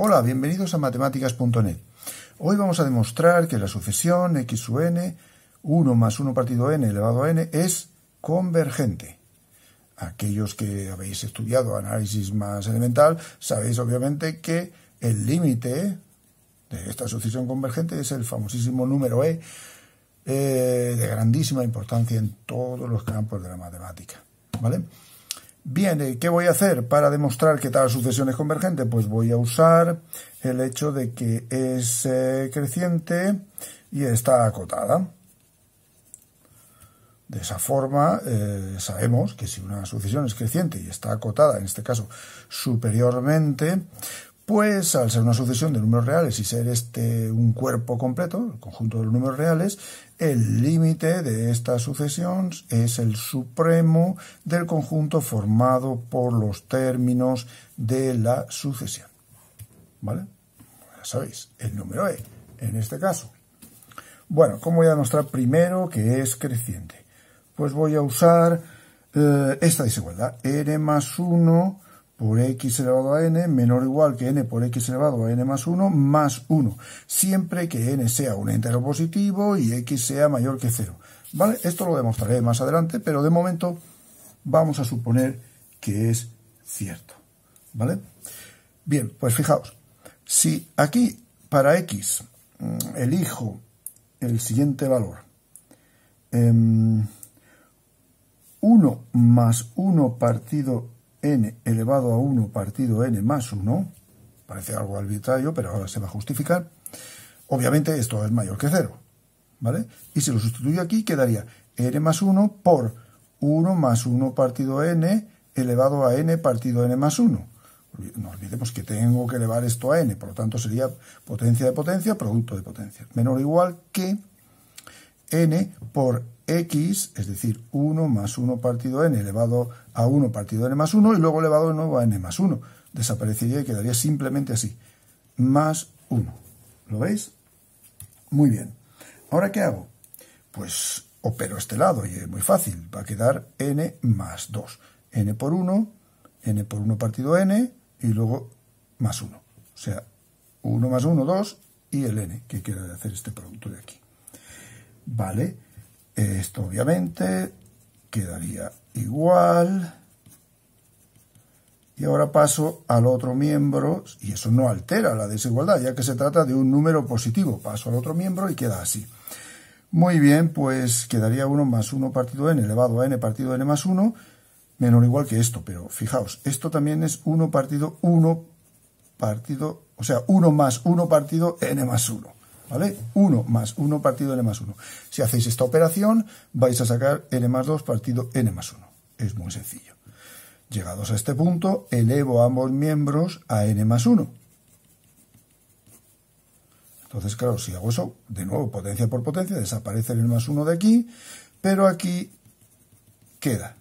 Hola, bienvenidos a matemáticas.net. Hoy vamos a demostrar que la sucesión x n, 1 más 1 partido n elevado a n, es convergente. Aquellos que habéis estudiado análisis más elemental, sabéis obviamente que el límite de esta sucesión convergente es el famosísimo número e, eh, de grandísima importancia en todos los campos de la matemática. ¿Vale? Bien, ¿qué voy a hacer para demostrar que tal sucesión es convergente? Pues voy a usar el hecho de que es eh, creciente y está acotada. De esa forma, eh, sabemos que si una sucesión es creciente y está acotada, en este caso superiormente, pues al ser una sucesión de números reales y ser este un cuerpo completo, el conjunto de los números reales, el límite de esta sucesión es el supremo del conjunto formado por los términos de la sucesión. ¿Vale? Ya sabéis, el número E, en este caso. Bueno, ¿cómo voy a demostrar primero que es creciente? Pues voy a usar eh, esta desigualdad, n más 1 por x elevado a n menor o igual que n por x elevado a n más 1 más 1, siempre que n sea un entero positivo y x sea mayor que 0. ¿Vale? Esto lo demostraré más adelante, pero de momento vamos a suponer que es cierto. ¿Vale? Bien, pues fijaos, si aquí para x mm, elijo el siguiente valor, 1 em, más 1 partido n elevado a 1 partido n más 1, parece algo arbitrario, pero ahora se va a justificar, obviamente esto es mayor que 0, ¿vale? Y si lo sustituyo aquí, quedaría n más 1 por 1 más 1 partido n elevado a n partido n más 1. No olvidemos que tengo que elevar esto a n, por lo tanto sería potencia de potencia, producto de potencia, menor o igual que n por x, es decir, 1 más 1 partido n elevado a 1 partido n más 1 y luego elevado de nuevo a n más 1. Desaparecería y quedaría simplemente así, más 1. ¿Lo veis? Muy bien. ¿Ahora qué hago? Pues opero este lado y es muy fácil, va a quedar n más 2. n por 1, n por 1 partido n y luego más 1. O sea, 1 más 1, 2 y el n que queda de hacer este producto de aquí. Vale. Esto obviamente quedaría igual. Y ahora paso al otro miembro, y eso no altera la desigualdad, ya que se trata de un número positivo. Paso al otro miembro y queda así. Muy bien, pues quedaría 1 más 1 partido n elevado a n partido n más 1, menor o igual que esto. Pero fijaos, esto también es 1 partido 1 partido, o sea, 1 más 1 partido n más 1. ¿vale? 1 más 1 partido n más 1. Si hacéis esta operación, vais a sacar n más 2 partido n más 1. Es muy sencillo. Llegados a este punto, elevo a ambos miembros a n más 1. Entonces, claro, si hago eso, de nuevo, potencia por potencia, desaparece el n más 1 de aquí, pero aquí queda.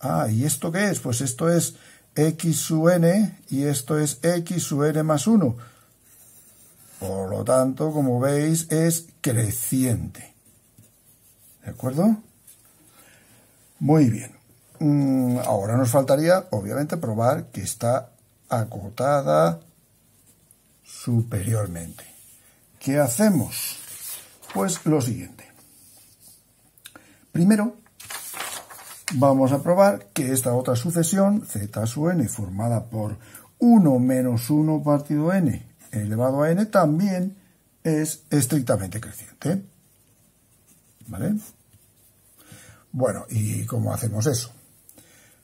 Ah, ¿y esto qué es? Pues esto es x sub n y esto es x sub n más 1 por lo tanto, como veis, es creciente. ¿De acuerdo? Muy bien. Mm, ahora nos faltaría, obviamente, probar que está acotada superiormente. ¿Qué hacemos? Pues lo siguiente. Primero, vamos a probar que esta otra sucesión, Z sub n, formada por 1 menos 1 partido n, elevado a n también es estrictamente creciente. ¿Vale? Bueno, ¿y cómo hacemos eso?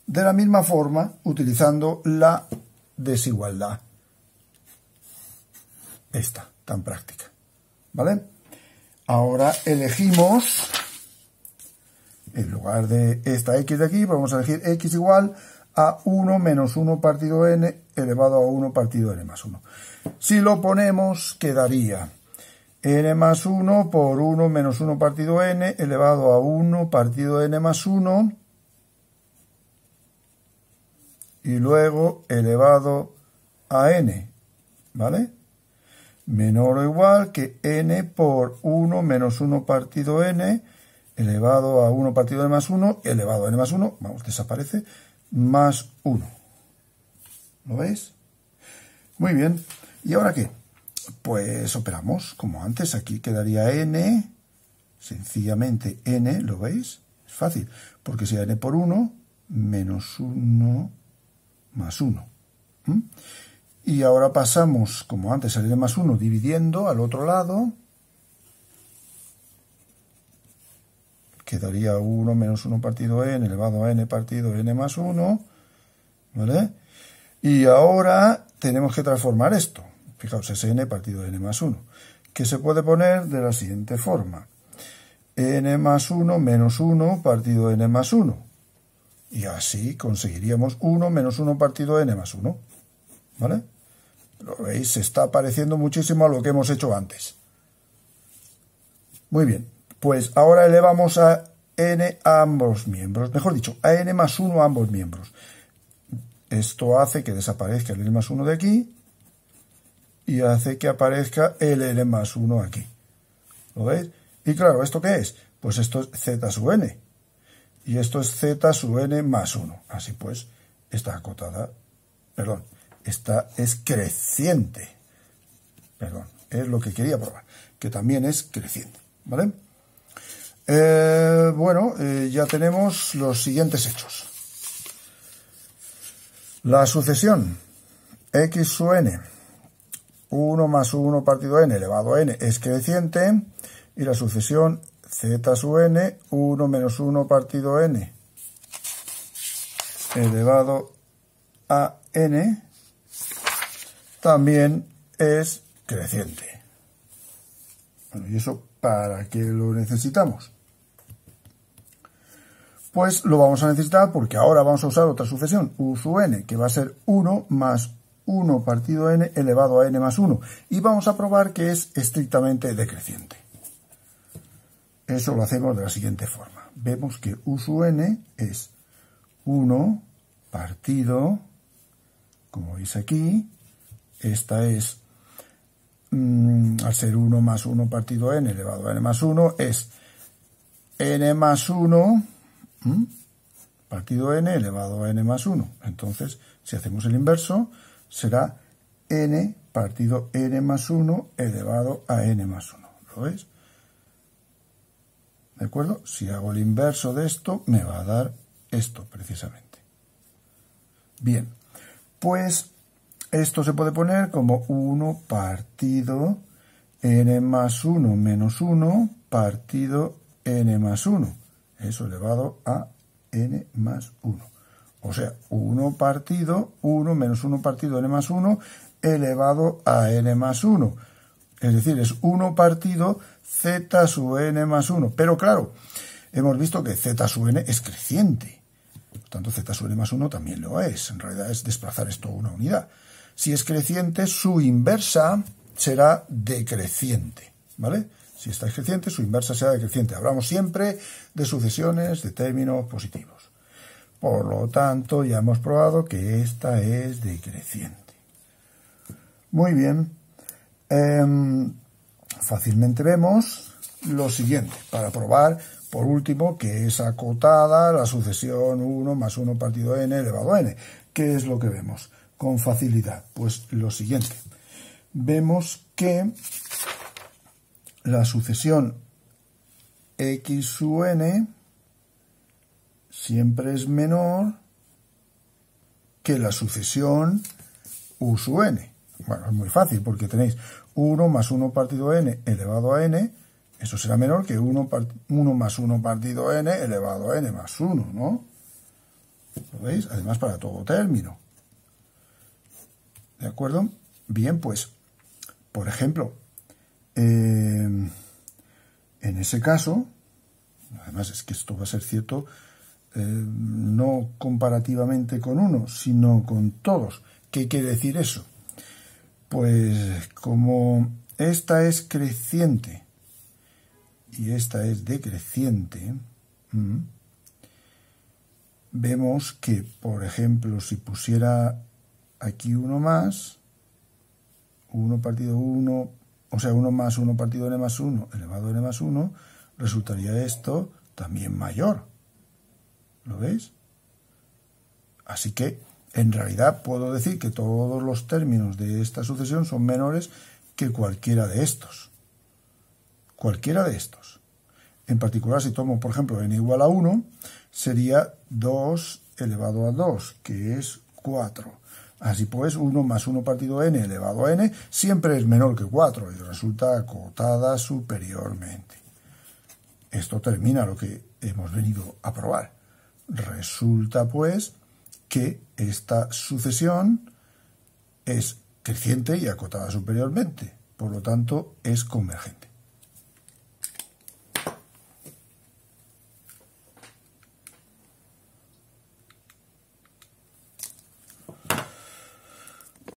De la misma forma, utilizando la desigualdad. Esta, tan práctica. ¿Vale? Ahora elegimos, en lugar de esta x de aquí, vamos a elegir x igual a 1 menos 1 partido n elevado a 1 partido n más 1. Si lo ponemos, quedaría n más 1 por 1 menos 1 partido n elevado a 1 partido n más 1 y luego elevado a n, ¿vale? Menor o igual que n por 1 menos 1 partido n elevado a 1 partido n más 1 elevado a n más 1, vamos, desaparece, más 1. ¿Lo veis? Muy bien. ¿Y ahora qué? Pues operamos como antes. Aquí quedaría n, sencillamente n, ¿lo veis? Es fácil, porque sea n por 1, menos 1 más 1. ¿Mm? Y ahora pasamos, como antes, al n más 1 dividiendo al otro lado, quedaría 1 menos 1 partido n elevado a n partido n más 1, ¿vale? Y ahora tenemos que transformar esto, fijaos, es n partido n más 1, que se puede poner de la siguiente forma, n más 1 menos 1 partido n más 1, y así conseguiríamos 1 menos 1 partido n más 1, ¿vale? Lo veis, se está pareciendo muchísimo a lo que hemos hecho antes. Muy bien. Pues ahora elevamos a n a ambos miembros, mejor dicho, a n más 1 a ambos miembros. Esto hace que desaparezca el n más 1 de aquí y hace que aparezca el n más 1 aquí. ¿Lo veis? Y claro, ¿esto qué es? Pues esto es z sub n. Y esto es z sub n más 1. Así pues, está acotada, perdón, esta es creciente. Perdón, es lo que quería probar, que también es creciente. ¿Vale? Eh, bueno, eh, ya tenemos los siguientes hechos. La sucesión X sub n, 1 más 1 partido n elevado a n es creciente y la sucesión z sub n, 1 menos 1 partido n elevado a n también es creciente. Bueno, ¿y eso para qué lo necesitamos? pues lo vamos a necesitar porque ahora vamos a usar otra sucesión, u sub n, que va a ser 1 más 1 partido n elevado a n más 1. Y vamos a probar que es estrictamente decreciente. Eso lo hacemos de la siguiente forma. Vemos que u sub n es 1 partido, como veis aquí, esta es, mm, al ser 1 más 1 partido n elevado a n más 1, es n más 1 ¿Mm? Partido n elevado a n más 1. Entonces, si hacemos el inverso, será n partido n más 1 elevado a n más 1. ¿Lo ves? ¿De acuerdo? Si hago el inverso de esto, me va a dar esto, precisamente. Bien, pues esto se puede poner como 1 partido n más 1 menos 1 partido n más 1 eso elevado a n más 1. O sea, 1 partido 1 menos 1 partido n más 1 elevado a n más 1. Es decir, es 1 partido z sub n más 1. Pero claro, hemos visto que z sub n es creciente. Por tanto, z sub n más 1 también lo es. En realidad es desplazar esto a una unidad. Si es creciente, su inversa será decreciente. ¿Vale? Si está creciente, su inversa sea decreciente. Hablamos siempre de sucesiones de términos positivos. Por lo tanto, ya hemos probado que esta es decreciente. Muy bien. Em, fácilmente vemos lo siguiente, para probar, por último, que es acotada la sucesión 1 más 1 partido n elevado a n. ¿Qué es lo que vemos con facilidad? Pues lo siguiente. Vemos que la sucesión x sub n siempre es menor que la sucesión u sub n. Bueno, es muy fácil porque tenéis 1 más 1 partido n elevado a n, eso será menor que 1, 1 más 1 partido n elevado a n más 1, ¿no? ¿Lo veis? Además para todo término. ¿De acuerdo? Bien, pues, por ejemplo, Em, en ese caso, además es que esto va a ser cierto em, no comparativamente con uno, sino con todos. ¿Qué quiere decir eso? Pues como esta es creciente y esta es decreciente, mm, vemos que, por ejemplo, si pusiera aquí uno más, uno partido 1 o sea, 1 más 1 partido de n más 1 elevado a n más 1 resultaría esto también mayor. ¿Lo veis? Así que, en realidad, puedo decir que todos los términos de esta sucesión son menores que cualquiera de estos. Cualquiera de estos. En particular, si tomo, por ejemplo, n igual a 1, sería 2 elevado a 2, que es 4. Así pues, 1 más 1 partido n elevado a n siempre es menor que 4 y resulta acotada superiormente. Esto termina lo que hemos venido a probar. Resulta, pues, que esta sucesión es creciente y acotada superiormente. Por lo tanto, es convergente.